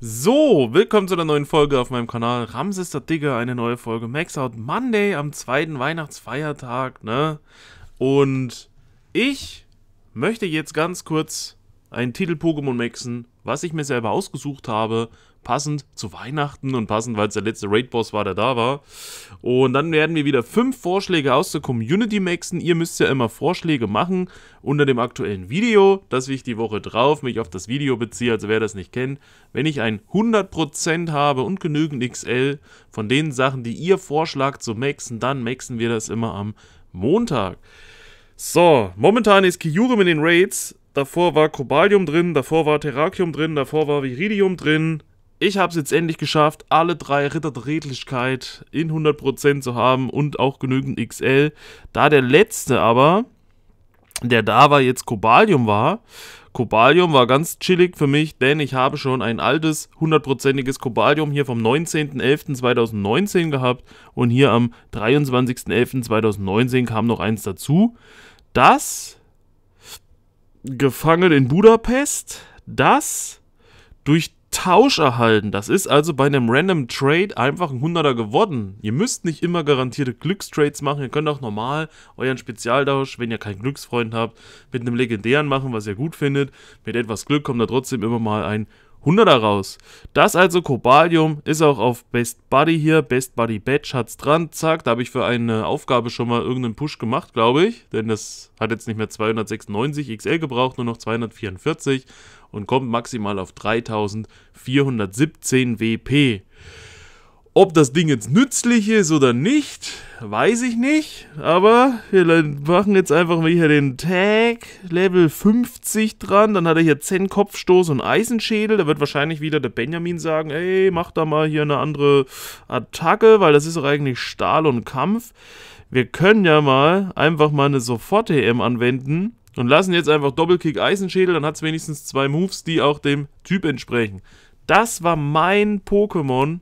So, willkommen zu einer neuen Folge auf meinem Kanal. Ramses der Digger, eine neue Folge Max Out Monday am zweiten Weihnachtsfeiertag, ne? Und ich möchte jetzt ganz kurz einen Titel Pokémon maxen, was ich mir selber ausgesucht habe passend zu Weihnachten und passend, weil es der letzte Raid-Boss war, der da war. Und dann werden wir wieder fünf Vorschläge aus der Community maxen. Ihr müsst ja immer Vorschläge machen unter dem aktuellen Video, das ich die Woche drauf mich auf das Video beziehe, also wer das nicht kennt. Wenn ich ein 100% habe und genügend XL von den Sachen, die ihr vorschlagt zu maxen, dann maxen wir das immer am Montag. So, momentan ist Kiure in den Raids. Davor war Cobalium drin, davor war Terrakium drin, davor war Viridium drin ich habe es jetzt endlich geschafft, alle drei Ritter der Redlichkeit in 100% zu haben und auch genügend XL. Da der letzte aber, der da war, jetzt Kobalium war. Kobalium war ganz chillig für mich, denn ich habe schon ein altes, 100%iges Kobalium hier vom 19.11.2019 gehabt und hier am 23.11.2019 kam noch eins dazu. Das gefangen in Budapest, das durch die... Tausch erhalten. Das ist also bei einem Random Trade einfach ein Hunderter geworden. Ihr müsst nicht immer garantierte Glückstrades machen. Ihr könnt auch normal euren Spezialtausch, wenn ihr keinen Glücksfreund habt, mit einem legendären machen, was ihr gut findet. Mit etwas Glück kommt da trotzdem immer mal ein 100er raus. Das also Cobalium ist auch auf Best Buddy hier. Best Buddy Badge es dran. Zack, da habe ich für eine Aufgabe schon mal irgendeinen Push gemacht, glaube ich. Denn das hat jetzt nicht mehr 296 XL gebraucht, nur noch 244 und kommt maximal auf 3417 WP. Ob das Ding jetzt nützlich ist oder nicht, weiß ich nicht. Aber wir machen jetzt einfach mal hier den Tag Level 50 dran. Dann hat er hier 10 Kopfstoß und Eisenschädel. Da wird wahrscheinlich wieder der Benjamin sagen, ey, mach da mal hier eine andere Attacke, weil das ist doch eigentlich Stahl und Kampf. Wir können ja mal einfach mal eine Sofort-TM anwenden und lassen jetzt einfach Doppelkick Eisenschädel. Dann hat es wenigstens zwei Moves, die auch dem Typ entsprechen. Das war mein Pokémon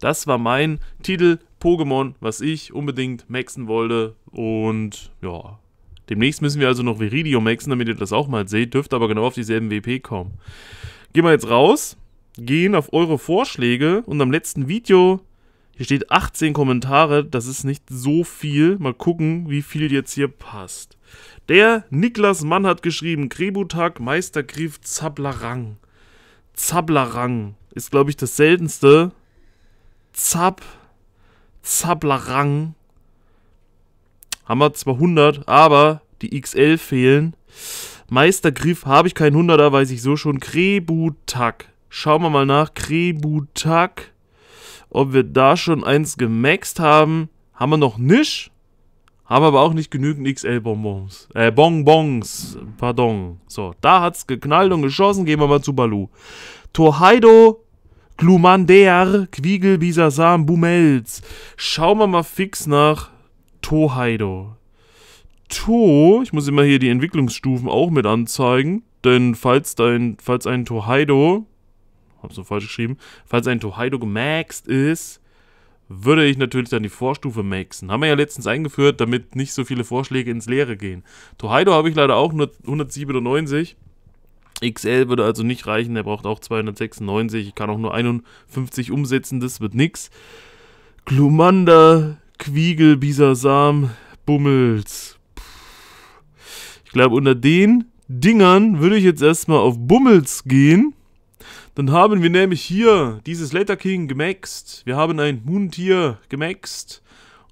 das war mein Titel Pokémon, was ich unbedingt maxen wollte. Und ja, demnächst müssen wir also noch Viridium maxen, damit ihr das auch mal seht. Dürft aber genau auf dieselben WP kommen. Gehen wir jetzt raus, gehen auf eure Vorschläge und am letzten Video, hier steht 18 Kommentare, das ist nicht so viel. Mal gucken, wie viel jetzt hier passt. Der Niklas Mann hat geschrieben, Krebutag, Meistergriff, Zablarang. Zablarang ist, glaube ich, das seltenste Zab, Zablarang. Haben wir zwar 100, aber die XL fehlen. Meistergriff habe ich keinen 100er, weiß ich so schon. Krebutak. Schauen wir mal nach. Krebutak. Ob wir da schon eins gemaxt haben. Haben wir noch nicht. Haben aber auch nicht genügend XL-Bonbons. Äh, Bonbons. Pardon. So, da hat es geknallt und geschossen. Gehen wir mal zu Balu. Tohaido Glumander, Quiegel, Bisasam, Bumelz. Schauen wir mal fix nach Tohaido. To, ich muss immer hier die Entwicklungsstufen auch mit anzeigen, denn falls dein, falls ein Tohaido, hab's so falsch geschrieben, falls ein Tohaido gemaxt ist, würde ich natürlich dann die Vorstufe maxen. Haben wir ja letztens eingeführt, damit nicht so viele Vorschläge ins Leere gehen. Tohaido habe ich leider auch nur 197. XL würde also nicht reichen, der braucht auch 296, ich kann auch nur 51 umsetzen, das wird nix. Glumanda, Quiegel, Bisasam, Bummels. Ich glaube, unter den Dingern würde ich jetzt erstmal auf Bummels gehen. Dann haben wir nämlich hier dieses Letter King gemaxt. Wir haben ein Moontier gemaxt.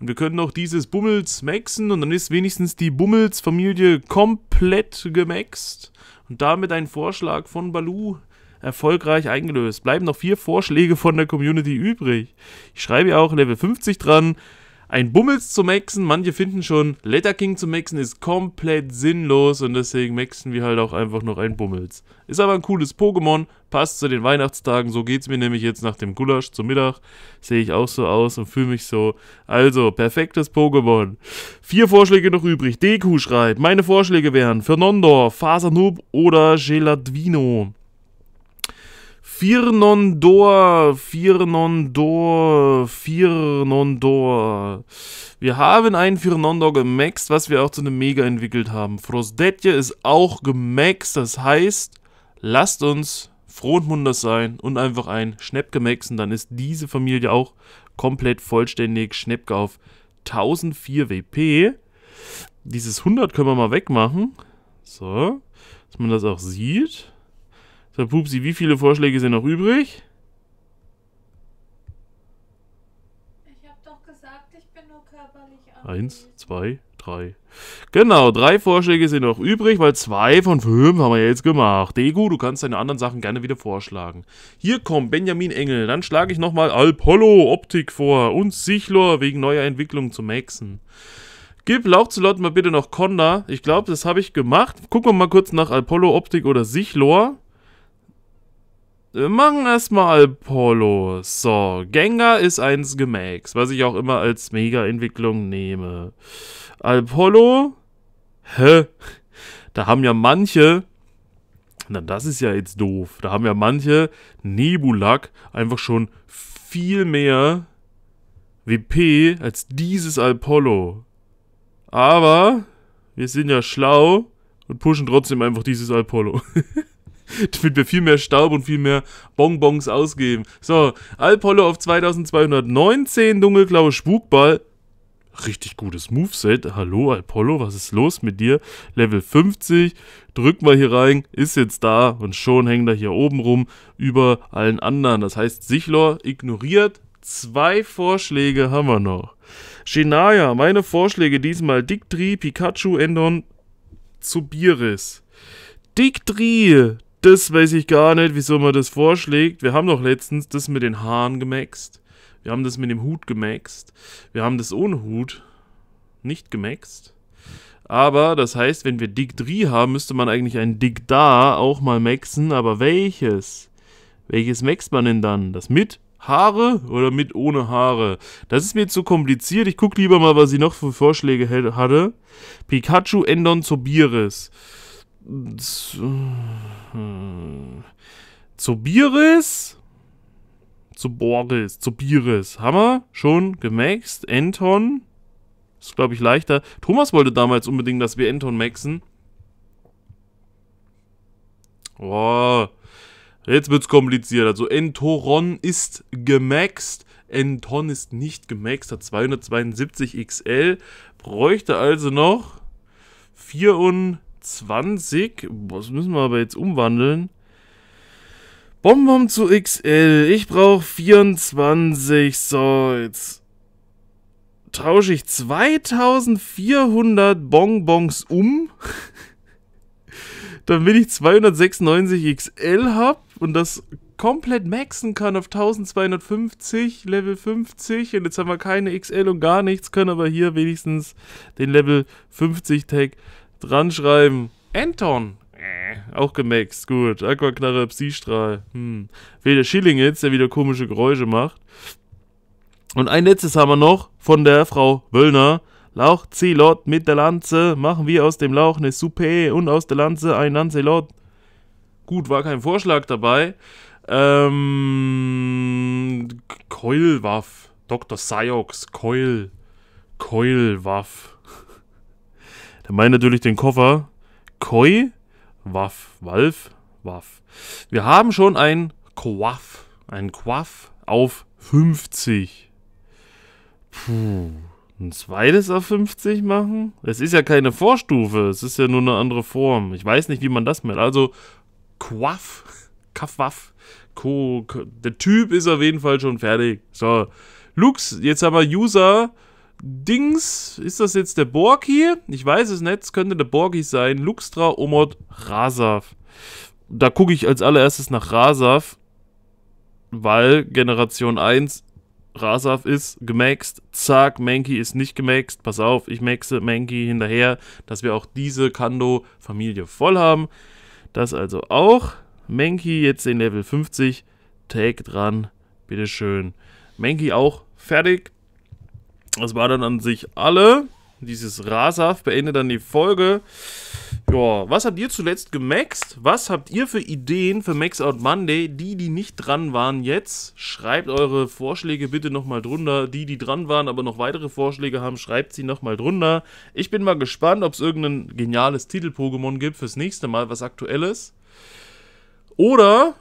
Und wir können auch dieses Bummels maxen und dann ist wenigstens die Bummels-Familie komplett gemaxt. Und damit ein Vorschlag von Baloo erfolgreich eingelöst. Bleiben noch vier Vorschläge von der Community übrig. Ich schreibe ja auch Level 50 dran ein Bummels zu maxen. Manche finden schon, Letter King zu maxen ist komplett sinnlos und deswegen maxen wir halt auch einfach noch ein Bummels. Ist aber ein cooles Pokémon, passt zu den Weihnachtstagen. So geht's mir nämlich jetzt nach dem Gulasch zum Mittag. Sehe ich auch so aus und fühle mich so. Also, perfektes Pokémon. Vier Vorschläge noch übrig. Deku schreibt, meine Vorschläge wären Fernandor, Fasernub oder Geladvino. Firnondor, Firnondor, Firnondor. Wir haben einen Firnondor gemaxt, was wir auch zu einem Mega entwickelt haben. Frosdetje ist auch gemaxt, das heißt, lasst uns froh und Mundes sein und einfach ein Schnepp maxen. Dann ist diese Familie auch komplett vollständig. Schnäppke auf 1004 WP. Dieses 100 können wir mal wegmachen. So, dass man das auch sieht. So, Pupsi, wie viele Vorschläge sind noch übrig? Ich hab doch gesagt, ich bin nur körperlich Eins, zwei, drei. Genau, drei Vorschläge sind noch übrig, weil zwei von fünf haben wir jetzt gemacht. Degu, du kannst deine anderen Sachen gerne wieder vorschlagen. Hier kommt Benjamin Engel. Dann schlage ich nochmal Alpollo Optik vor und Sichlor wegen neuer Entwicklung zu maxen. Gib Lauchzelot mal bitte noch Conda. Ich glaube, das habe ich gemacht. Gucken wir mal kurz nach Apollo Optik oder Sichlor. Wir äh, machen erstmal Apollo. So, Gengar ist eins Gemax, was ich auch immer als Mega-Entwicklung nehme. Apollo? Hä? Da haben ja manche na, das ist ja jetzt doof. Da haben ja manche Nebulak einfach schon viel mehr WP als dieses Apollo. Aber wir sind ja schlau und pushen trotzdem einfach dieses Apollo. damit wir viel mehr Staub und viel mehr Bonbons ausgeben. So, Alpollo auf 2219, dunkelblaue Spukball. Richtig gutes Moveset. Hallo Alpollo, was ist los mit dir? Level 50, drück mal hier rein, ist jetzt da und schon hängt er hier oben rum über allen anderen. Das heißt, Sichlor ignoriert. Zwei Vorschläge haben wir noch. Shinaya, meine Vorschläge diesmal Dictri, Pikachu, Endon, Zubiris. Dictri, das weiß ich gar nicht, wieso man das vorschlägt. Wir haben doch letztens das mit den Haaren gemaxt. Wir haben das mit dem Hut gemaxt. Wir haben das ohne Hut nicht gemaxt. Aber das heißt, wenn wir Dick 3 haben, müsste man eigentlich ein Dick da auch mal maxen. Aber welches? Welches maxt man denn dann? Das mit Haare oder mit ohne Haare? Das ist mir zu kompliziert. Ich gucke lieber mal, was sie noch für Vorschläge hatte. Pikachu Endon Zobiris. Äh, hm, Zobiris? Zoboris, Zobiris. Hammer, schon gemaxt. Anton. Ist, glaube ich, leichter. Thomas wollte damals unbedingt, dass wir Anton maxen. Oh. Jetzt wird's kompliziert. Also Entoron ist gemaxt. Anton ist nicht gemaxt, hat 272 XL. Bräuchte also noch 4 und 20. Was müssen wir aber jetzt umwandeln? Bonbon zu XL. Ich brauche 24. So, jetzt tausche ich 2400 Bonbons um, damit ich 296 XL habe und das komplett maxen kann auf 1250, Level 50. Und jetzt haben wir keine XL und gar nichts, können aber hier wenigstens den Level 50 Tag Dran schreiben. Anton. Äh, auch gemaxt. Gut. Aquaknarre, Psystrahl. strahl Hm. Wilde Schilling jetzt, der wieder komische Geräusche macht. Und ein letztes haben wir noch von der Frau Wöllner. Lauch Zelot mit der Lanze. Machen wir aus dem Lauch eine Suppe und aus der Lanze ein Lancelot. Gut, war kein Vorschlag dabei. Ähm. Keulwaff. Dr. Siox. Keul. Keulwaff. Der meint natürlich den Koffer Koi, Waff, Walf, Waff. Wir haben schon ein Quaff, ein Quaff auf 50. Puh, ein zweites auf 50 machen? Es ist ja keine Vorstufe, es ist ja nur eine andere Form. Ich weiß nicht, wie man das merkt. Also Quaff, Kaffwaff, Co. Der Typ ist auf jeden Fall schon fertig. So, Lux, jetzt haben wir User Dings, ist das jetzt der Borg hier? Ich weiß es nicht, es könnte der Borgis sein. Luxtra, Omod, Rasav. Da gucke ich als allererstes nach Rasav, weil Generation 1 Rasav ist gemaxt, zack, Mankey ist nicht gemaxt, pass auf, ich maxe Mankey hinterher, dass wir auch diese Kando-Familie voll haben. Das also auch. Mankey jetzt in Level 50, Take dran, bitteschön. Mankey auch fertig, das war dann an sich alle. Dieses Rasaf beendet dann die Folge. Ja, was habt ihr zuletzt gemaxt? Was habt ihr für Ideen für Max Out Monday? Die, die nicht dran waren jetzt, schreibt eure Vorschläge bitte nochmal drunter. Die, die dran waren, aber noch weitere Vorschläge haben, schreibt sie nochmal drunter. Ich bin mal gespannt, ob es irgendein geniales Titel-Pokémon gibt fürs nächste Mal, was aktuelles. Oder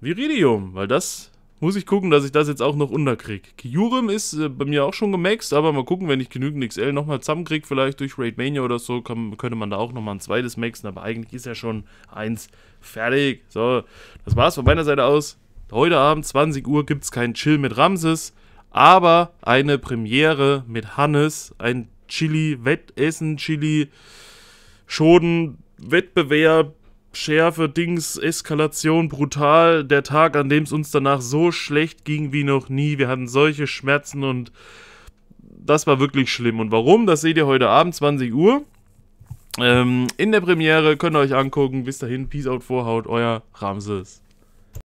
Viridium, weil das muss ich gucken, dass ich das jetzt auch noch unterkriege. Kyurem ist äh, bei mir auch schon gemaxt, aber mal gucken, wenn ich genügend XL nochmal zusammenkriege, vielleicht durch Raid Mania oder so, kann, könnte man da auch nochmal ein zweites maxen, aber eigentlich ist ja schon eins fertig. So, das war's von meiner Seite aus. Heute Abend, 20 Uhr, gibt's keinen Chill mit Ramses, aber eine Premiere mit Hannes, ein Chili-Wettessen, Chili-Schoden-Wettbewerb, Schärfe, Dings, Eskalation, brutal. Der Tag, an dem es uns danach so schlecht ging wie noch nie. Wir hatten solche Schmerzen und das war wirklich schlimm. Und warum, das seht ihr heute Abend, 20 Uhr. Ähm, in der Premiere könnt ihr euch angucken. Bis dahin, Peace out, Vorhaut, euer Ramses.